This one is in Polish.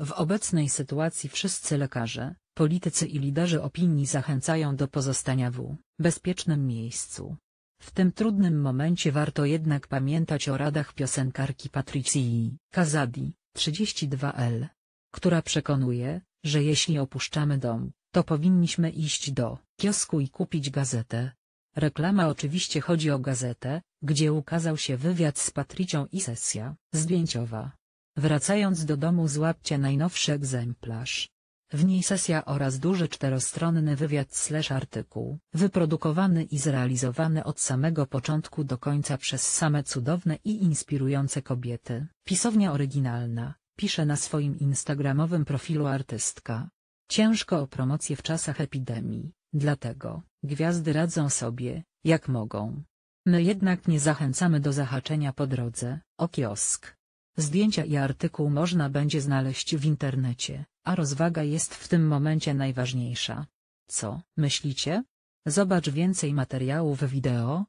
W obecnej sytuacji wszyscy lekarze, politycy i liderzy opinii zachęcają do pozostania w bezpiecznym miejscu. W tym trudnym momencie warto jednak pamiętać o radach piosenkarki Patricji Kazadi, 32L, która przekonuje, że jeśli opuszczamy dom, to powinniśmy iść do kiosku i kupić gazetę. Reklama oczywiście chodzi o gazetę, gdzie ukazał się wywiad z Patricią i sesja zdjęciowa. Wracając do domu złapcie najnowszy egzemplarz. W niej sesja oraz duży czterostronny wywiad slash artykuł, wyprodukowany i zrealizowany od samego początku do końca przez same cudowne i inspirujące kobiety. Pisownia oryginalna, pisze na swoim instagramowym profilu artystka. Ciężko o promocję w czasach epidemii, dlatego gwiazdy radzą sobie, jak mogą. My jednak nie zachęcamy do zahaczenia po drodze, o kiosk, Zdjęcia i artykuł można będzie znaleźć w internecie, a rozwaga jest w tym momencie najważniejsza. Co myślicie? Zobacz więcej materiałów wideo,